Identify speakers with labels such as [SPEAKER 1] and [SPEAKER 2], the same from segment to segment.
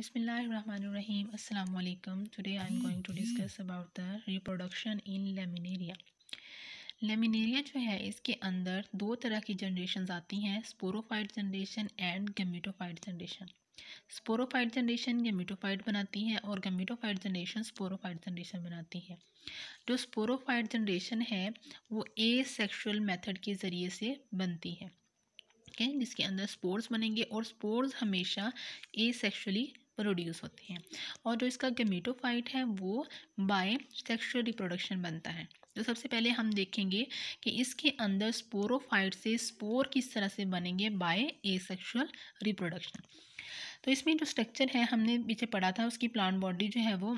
[SPEAKER 1] Bismillahirrahmanirrahim. Assalamu alaikum. Today I am going to discuss about the reproduction in Laminaria जो है इसके अंदर दो तरह की जनरेशन आती हैं sporophyte generation and gametophyte generation sporophyte generation gametophyte बनाती है और गमीटोफाइट जनरेशन स्पोरोफाइट जनरेशन बनाती है जो स्पोरोफाइट जनरेशन है वो ए सेक्शुअल मेथड के ज़रिए से बनती है ठीक है जिसके अंदर स्पोर्स बनेंगे और स्पोर्स हमेशा ए सेक्शुअली प्रोड्यूस होते हैं और जो इसका गेमीटोफाइट है वो बाय सेक्शुअल रिप्रोडक्शन बनता है तो सबसे पहले हम देखेंगे कि इसके अंदर स्पोरोफाइट से स्पोर किस तरह से बनेंगे बाय ए सेक्शुअल रिप्रोडक्शन तो इसमें जो स्ट्रक्चर है हमने पीछे पढ़ा था उसकी प्लांट बॉडी जो है वो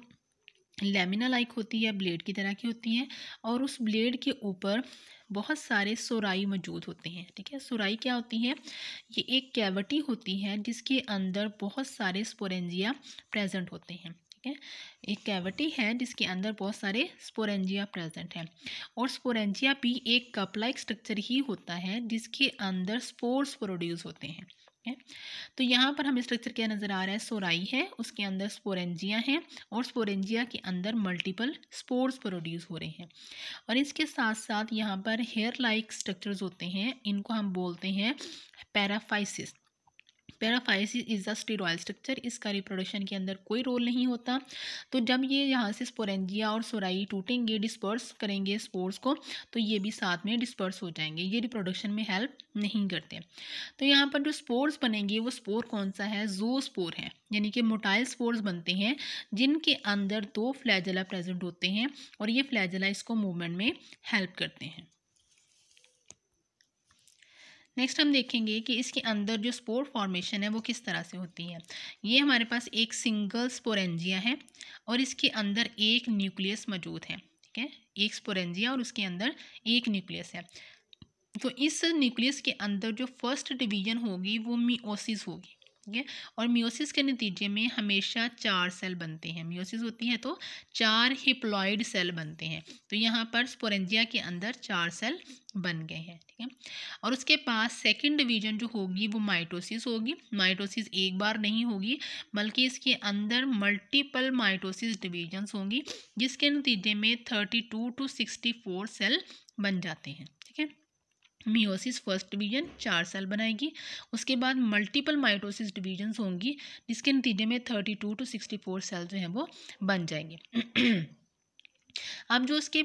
[SPEAKER 1] लेमिना लाइक होती है ब्लेड की तरह की होती है और उस ब्लेड के ऊपर बहुत सारे सुराई मौजूद होते हैं ठीक है सुराई क्या होती है ये एक कैविटी होती है जिसके अंदर बहुत सारे स्पोरेंजिया प्रेजेंट होते हैं ठीक है एक कैविटी है जिसके अंदर बहुत सारे स्पोरेंजिया प्रेजेंट हैं और स्पोरेंजिया भी एक कपलाइक स्ट्रक्चर ही होता है जिसके अंदर स्पोर्स प्रोड्यूस होते हैं है तो यहाँ पर हमें स्ट्रक्चर क्या नज़र आ रहा है सोराई है उसके अंदर स्पोरेंजिया हैं और स्पोरेंजिया के अंदर मल्टीपल स्पोर्स प्रोड्यूस हो रहे हैं और इसके साथ साथ यहाँ पर हेयर लाइक स्ट्रक्चर्स होते हैं इनको हम बोलते हैं paraphysis paraphysis is the sterile structure इसका रिप्रोडक्शन के अंदर कोई रोल नहीं होता तो जब ये यहाँ से स्पोरेंजिया और सोराई टूटेंगे डिस्पर्स करेंगे स्पोर्स को तो ये भी साथ में डिस्पर्स हो जाएंगे ये रिप्रोडक्शन में हेल्प नहीं करते तो यहाँ पर जो स्पोर्स बनेंगे वो स्पोर कौन सा है जो स्पोर है यानी कि मोटाइल स्पोर्स बनते हैं जिनके अंदर दो फ्लैजला प्रेजेंट होते हैं और ये फ्लैजला इसको मूवमेंट में हेल्प करते हैं नेक्स्ट हम देखेंगे कि इसके अंदर जो स्पोर फॉर्मेशन है वो किस तरह से होती है ये हमारे पास एक सिंगल स्पोरेंजिया है और इसके अंदर एक न्यूक्लियस मौजूद है ठीक है एक स्पोरेंजिया और उसके अंदर एक न्यूक्लियस है तो इस न्यूक्लियस के अंदर जो फर्स्ट डिवीजन होगी वो मीओसिस होगी ठीक है और म्योसिस के नतीजे में हमेशा चार सेल बनते हैं म्योसिस होती है तो चार हिप्लॉयड सेल बनते हैं तो यहाँ पर स्पोरेंजिया के अंदर चार सेल बन गए हैं ठीक है और उसके पास सेकंड डिवीजन जो होगी वो माइटोसिस होगी माइटोसिस एक बार नहीं होगी बल्कि इसके अंदर मल्टीपल माइटोसिस डिवीजन्स होंगी जिसके नतीजे में thirty two to sixty four cell बन जाते हैं मियोसिस फर्स्ट डिवीजन चार सेल बनाएगी उसके बाद मल्टीपल माइटोसिस डिवीजन्स होंगी जिसके नतीजे में thirty two to sixty four cell जो हैं वो बन जाएंगे अब जो उसके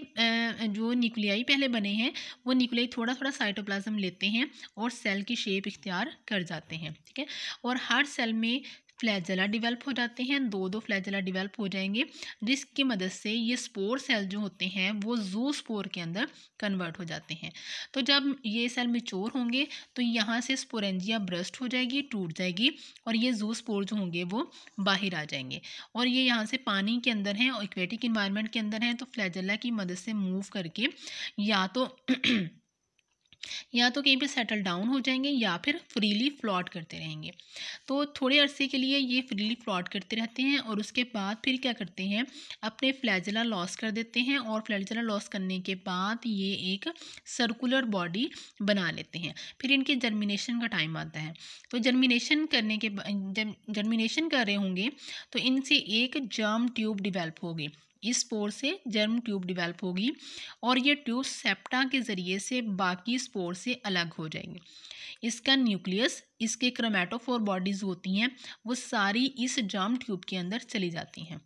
[SPEAKER 1] जो न्यूक्लियाई पहले बने हैं वो न्यूक्लियाई थोड़ा थोड़ा साइटोप्लाज्म लेते हैं और सेल की शेप इख्तियार कर जाते हैं ठीक है और हर सेल में फ्लैजला डिवेल्प हो जाते हैं दो दो फ्लैजला डिवेल्प हो जाएंगे जिसकी मदद से ये स्पोर सेल जो होते हैं वो जू स्पोर के अंदर कन्वर्ट हो जाते हैं तो जब ये सेल मिच्योर होंगे तो यहाँ से स्पोरेंजिया ब्रस्ट हो जाएगी टूट जाएगी और ये जू स्पोर जो होंगे वो बाहर आ जाएंगे और ये यहाँ से पानी के अंदर हैं और इक्वेटिक इन्वायरमेंट के अंदर हैं तो फ्लैजला की मदद से मूव करके या तो या तो कहीं पे सेटल डाउन हो जाएंगे या फिर फ्रीली फ्लॉट करते रहेंगे तो थोड़े अरसे के लिए ये फ्रीली फ्लॉट करते रहते हैं और उसके बाद फिर क्या करते हैं अपने फ्लैजला लॉस कर देते हैं और फ्लैजला लॉस करने के बाद ये एक सर्कुलर बॉडी बना लेते हैं फिर इनके जर्मिनेशन का टाइम आता है तो जर्मिनेशन करने के जर्मिनेशन कर रहे होंगे तो इनसे एक जर्म ट्यूब डिवेल्प होगी इस स्पोर से जर्म ट्यूब डिवेल्प होगी और ये ट्यूब सेप्टा के ज़रिए से बाकी स्पोर से अलग हो जाएंगे इसका न्यूक्लियस इसके क्रोमेटोफोर बॉडीज़ होती हैं वो सारी इस जर्म ट्यूब के अंदर चली जाती हैं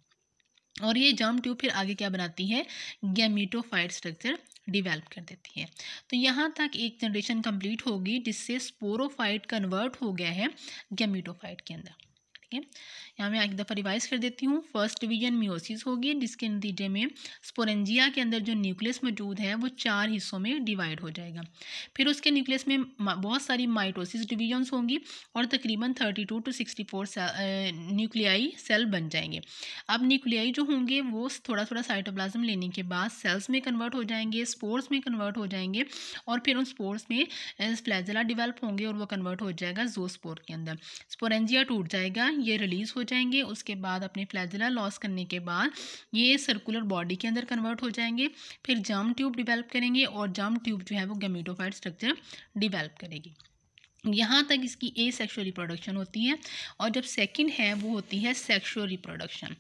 [SPEAKER 1] और ये जर्म ट्यूब फिर आगे क्या बनाती है गैमीटोफाइट स्ट्रक्चर डिवेल्प कर देती है तो यहाँ तक एक जनरेशन कंप्लीट होगी जिससे स्पोरोफाइट कन्वर्ट हो गया है गैमीटोफाइट के अंदर ठीक है यहाँ मैं एक दफ़ा रिवाइज कर देती हूँ फर्स्ट डिवीजन मियोसिस होगी जिसके नतीजे में स्पोरेंजिया के अंदर जो न्यूक्लियस मौजूद है वो चार हिस्सों में डिवाइड हो जाएगा फिर उसके न्यूक्लियस में बहुत सारी माइटोसिस डिवीजन्स होंगी और तकरीबन thirty two to sixty four nuclei cell बन जाएंगे अब न्यूक्लियाई जो होंगे वो थोड़ा थोड़ा साइटोप्लाज्म लेने के बाद सेल्स में कन्वर्ट हो जाएंगे स्पोर्स में कन्वर्ट हो जाएंगे और फिर उन स्पोर्स में फ्लैजला डिवेल्प होंगे और वो कन्वर्ट हो जाएगा जो के अंदर स्पोरेंजिया टूट जाएगा ये रिलीज़ हो जाएंगे उसके बाद अपने फ्लैजिला लॉस करने के बाद ये सर्कुलर बॉडी के अंदर कन्वर्ट हो जाएंगे फिर जम ट्यूब डिवेल्प करेंगे और जम ट्यूब जो है वो गमेटोफाइड स्ट्रक्चर डिवेल्प करेगी यहाँ तक इसकी ए सेक्शुअल रिप्रोडक्शन होती है और जब सेकंड है वो होती है सेक्शुअल रिप्रोडक्शन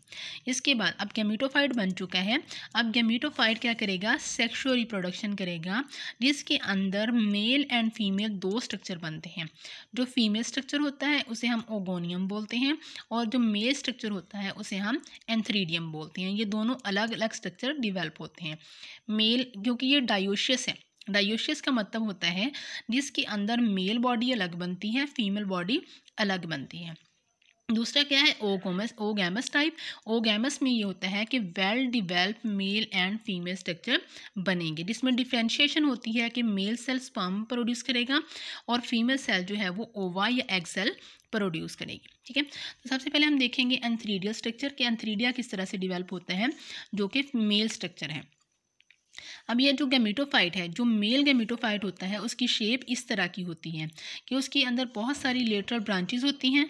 [SPEAKER 1] इसके बाद अब गेमिटोफाइड बन चुका है अब गेमिटोफाइड क्या करेगा सेक्शुअल रिप्रोडक्शन करेगा जिसके अंदर मेल एंड फीमेल दो स्ट्रक्चर बनते हैं जो फीमेल स्ट्रक्चर होता है उसे हम ओगोनियम बोलते हैं और जो मेल स्ट्रक्चर होता है उसे हम एंथ्रीडियम बोलते हैं ये दोनों अलग अलग स्ट्रक्चर डिवेल्प होते हैं मेल क्योंकि ये डायोशियस है डायोशियस का मतलब होता है जिसके अंदर मेल बॉडी अलग बनती है फीमेल बॉडी अलग बनती है दूसरा क्या है ओगोमस ओगैमस टाइप ओगैमस में ये होता है कि well develop male and female structure बनेंगे जिसमें डिफ्रेंशिएशन होती है कि मेल सेल स्पर्म प्रोड्यूस करेगा और फीमेल सेल जो है वो ओवा या एग सेल प्रोड्यूस करेगी ठीक है तो सबसे पहले हम देखेंगे एंथ्रीडियल स्ट्रक्चर कि एंथ्रीडिया किस तरह से डिवेल्प होता है जो कि मेल स्ट्रक्चर है अब यह जो गेमिटोफाइट है जो मेल गेमिटोफाइट होता है उसकी शेप इस तरह की होती है कि उसके अंदर बहुत सारी लेटरल ब्रांचेज होती हैं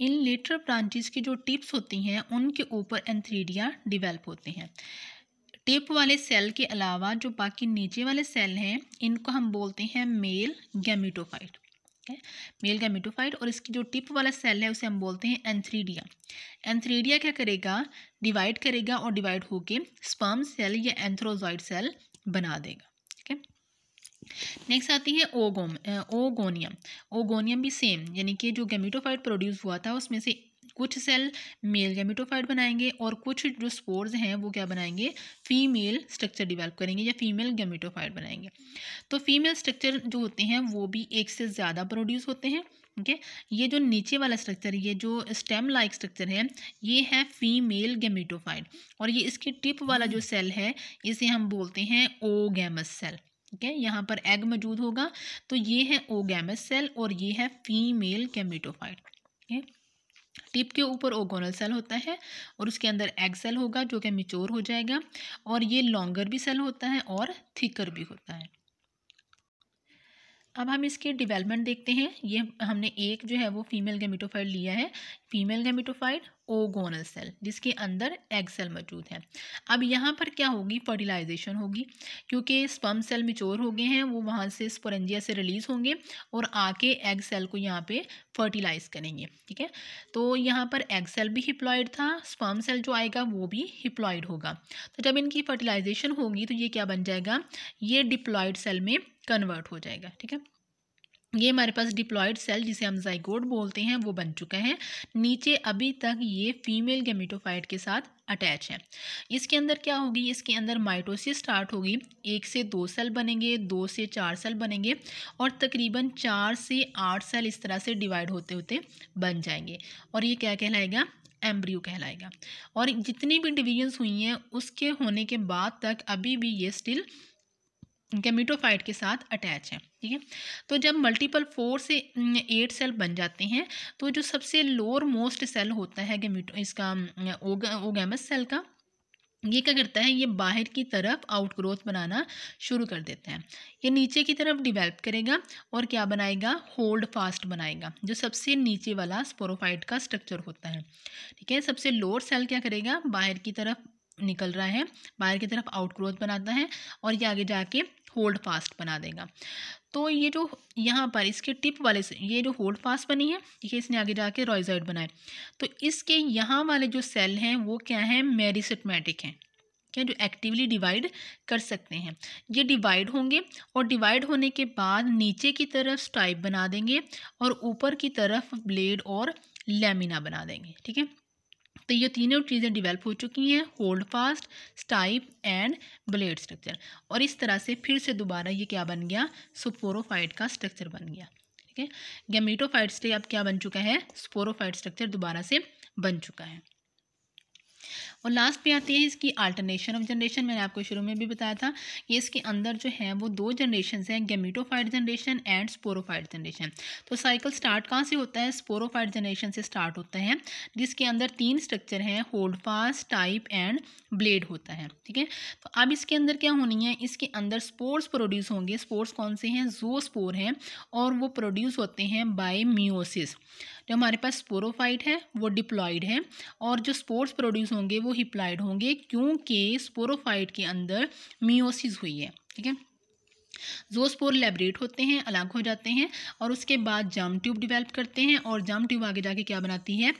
[SPEAKER 1] इन लेटरल ब्रांचेज की जो टिप्स होती हैं उनके ऊपर एंथ्रीडिया डिवेल्प होते हैं टिप वाले सेल के अलावा जो बाकी नीचे वाले सेल हैं इनको हम बोलते हैं मेल ठीक है मेल गेमिटोफाइट और इसकी जो टिप वाला सेल है उसे हम बोलते हैं एंथ्रीडिया एंथ्रीडिया क्या करेगा डिवाइड करेगा और डिवाइड होके स्पर्म सेल या एंथ्रोजॉइड सेल बना देगा ठीक है नेक्स्ट आती है ओगोम ओगोनियम ओगोनियम भी सेम यानी कि जो गेमिटोफाइट प्रोड्यूस हुआ था उसमें से कुछ सेल मेल गेमिटोफाइट बनाएंगे और कुछ जो स्पोर्स हैं वो क्या बनाएंगे फीमेल स्ट्रक्चर डिवेलप करेंगे या फीमेल गेमिटोफाइट बनाएंगे तो फीमेल स्ट्रक्चर जो होते हैं वो भी एक से ज़्यादा प्रोड्यूस होते हैं ओके ये जो नीचे वाला स्ट्रक्चर ये जो स्टेम लाइक स्ट्रक्चर है ये है फीमेल गेमेटोफाइड और ये इसकी टिप वाला जो सेल hmm. है इसे हम बोलते हैं ओगेमस सेल ठीक है यहाँ पर एग मौजूद होगा तो ये है ओगेमस सेल और ये है फीमेल गेमिटोफाइड ठीक है टिप के ऊपर ओगोनल सेल होता है और उसके अंदर एग सेल होगा जो कि मिच्योर हो जाएगा और ये लॉन्गर भी सेल होता है और थिकर भी होता है अब हम इसके डेवलपमेंट देखते हैं ये हमने एक जो है वो फीमेल गेमिटोफाइड लिया है फीमेल गेमिटोफाइड ओगोनल सेल जिसके अंदर एग सेल मौजूद है अब यहाँ पर क्या होगी फर्टिलाइजेशन होगी क्योंकि स्पम सेल मिचोर हो गए हैं वो वहाँ से स्पोरेंजिया से रिलीज़ होंगे और आके एग सेल को यहाँ पे फर्टिलाइज़ करेंगे ठीक है तो यहाँ पर एग सेल भी हिप्लॉयड था स्पम सेल जो आएगा वो भी हिप्लॉयड होगा तो जब इनकी फर्टिलाइजेशन होगी तो ये क्या बन जाएगा ये डिप्लॉयड सेल में कन्वर्ट हो जाएगा ठीक है ये हमारे पास डिप्लॉयड सेल जिसे हम जाइगोड बोलते हैं वो बन चुका है नीचे अभी तक ये फीमेल गेमिटोफाइट के साथ अटैच है इसके अंदर क्या होगी इसके अंदर माइटोसिस स्टार्ट होगी एक से दो सेल बनेंगे दो से चार सेल बनेंगे और तकरीबन चार से आठ सेल इस तरह से डिवाइड होते होते बन जाएंगे और ये क्या कहलाएगा एम्ब्रियो कहलाएगा और जितनी भी डिवीजन्स हुई हैं उसके होने के बाद तक अभी भी ये स्टिल गेमिटोफाइट के साथ अटैच है ठीक है तो जब मल्टीपल फोर से एट सेल बन जाते हैं तो जो सबसे लोअर मोस्ट सेल होता है गेमिटो इसका ओगेमस सेल का ये क्या करता है ये बाहर की तरफ आउट ग्रोथ बनाना शुरू कर देता है ये नीचे की तरफ डिवेल्प करेगा और क्या बनाएगा होल्ड फास्ट बनाएगा जो सबसे नीचे वाला स्पोरोफाइट का स्ट्रक्चर होता है ठीक है सबसे लोअर सेल क्या करेगा बाहर की तरफ निकल रहा है बाहर की तरफ आउट ग्रोथ बनाता है और ये आगे जाके होल्ड पास्ट बना देगा तो ये जो यहाँ पर इसके टिप वाले से ये जो होल्ड फास्ट बनी है ठीक है इसने आगे जाके रॉयजाइड बनाए तो इसके यहाँ वाले जो सेल हैं वो क्या हैं मेरिसटमेटिक हैं क्या जो एक्टिवली डिवाइड कर सकते हैं ये डिवाइड होंगे और डिवाइड होने के बाद नीचे की तरफ स्टाइप बना देंगे और ऊपर की तरफ ब्लेड और लेमिना बना देंगे ठीक है तो ये तीनों चीज़ें डेवलप हो चुकी हैं holdfast stipe and blade structure और इस तरह से फिर से दोबारा ये क्या बन गया सुपोरोफाइट का स्ट्रक्चर बन गया ठीक है गैमेटोफाइट से अब क्या बन चुका है स्पोरोफाइट स्ट्रक्चर दोबारा से बन चुका है और लास्ट पे आती है इसकी अल्टरनेशन ऑफ जनरेशन मैंने आपको शुरू में भी बताया था कि इसके अंदर जो है वो दो जनरेशन हैं gametophyte generation and sporophyte generation तो साइकिल स्टार्ट कहाँ से होता है स्पोरोफाइट जनरेशन से स्टार्ट होता है जिसके अंदर तीन स्ट्रक्चर हैं holdfast stipe and blade होता है ठीक है तो अब इसके अंदर क्या होनी है इसके अंदर स्पोर्ट्स प्रोड्यूस होंगे स्पोर्ट्स कौन से हैं जो स्पोर हैं और वो प्रोड्यूस होते हैं बाई मियोसिस जो हमारे पास स्पोरोफाइट है वो डिप्लॉइड है और जो स्पोर्ट्स प्रोड्यूस होंगे वो हिप्लाइड होंगे क्योंकि स्पोरोफाइट के अंदर मियोसिस हुई है ठीक है जोस्पोर लेबरेट होते हैं अलग हो जाते हैं और उसके बाद जाम ट्यूब डिवेल्प करते हैं और जाम ट्यूब आगे जाके क्या बनाती है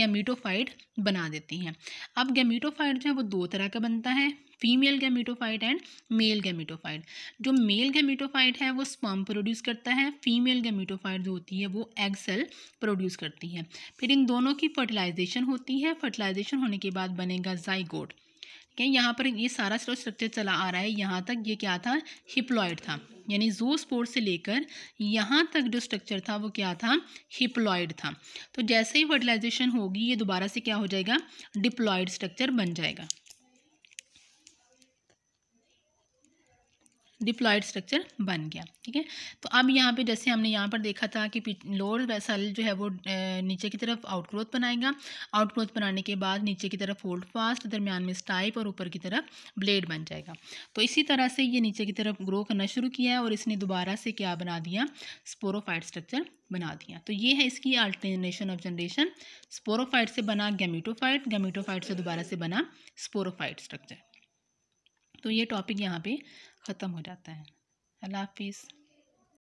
[SPEAKER 1] गैमीटोफाइट बना देती हैं अब गैमीटोफाइट जो है वो दो तरह का बनता है female gametophyte and male gametophyte जो मेल गैमीटोफाइट है वो स्पर्म प्रोड्यूस करता है फीमेल गैमीटोफाइट जो होती है वो एग सेल प्रोड्यूस करती है फिर इन दोनों की फर्टिलाइजेशन होती है फर्टिलाइजेशन होने के बाद बनेगा जाइगोट कि यहाँ पर ये सारा स्ट्रक्चर चला आ रहा है यहाँ तक ये क्या था हिप्लॉयड था यानी स्पोर्ट से लेकर यहाँ तक जो स्ट्रक्चर था वो क्या था हिप्लॉयड था तो जैसे ही फर्टिलाइजेशन होगी ये दोबारा से क्या हो जाएगा डिप्लॉयड स्ट्रक्चर बन जाएगा डिप्लॉयड स्ट्रक्चर बन गया ठीक है तो अब यहाँ पे जैसे हमने यहाँ पर देखा था कि लोअर वेसल जो है वो नीचे की तरफ आउटग्रोथ बनाएगा आउटग्रोथ बनाने के बाद नीचे की तरफ फोल्ड फास्ट दरमियान में स्टाइप और ऊपर की तरफ ब्लेड बन जाएगा तो इसी तरह से ये नीचे की तरफ ग्रो करना शुरू किया है और इसने दोबारा से क्या बना दिया स्पोरोफाइट स्ट्रक्चर बना दिया तो ये है इसकी अल्टरनेशन ऑफ जनरेशन स्पोरोफाइट से बना गैमिटोफाइट गैमिटोफाइट से दोबारा से बना स्पोरोफाइट स्ट्रक्चर तो ये टॉपिक यहाँ पे ख़त्म हो जाता है अल्लाह हाफिज़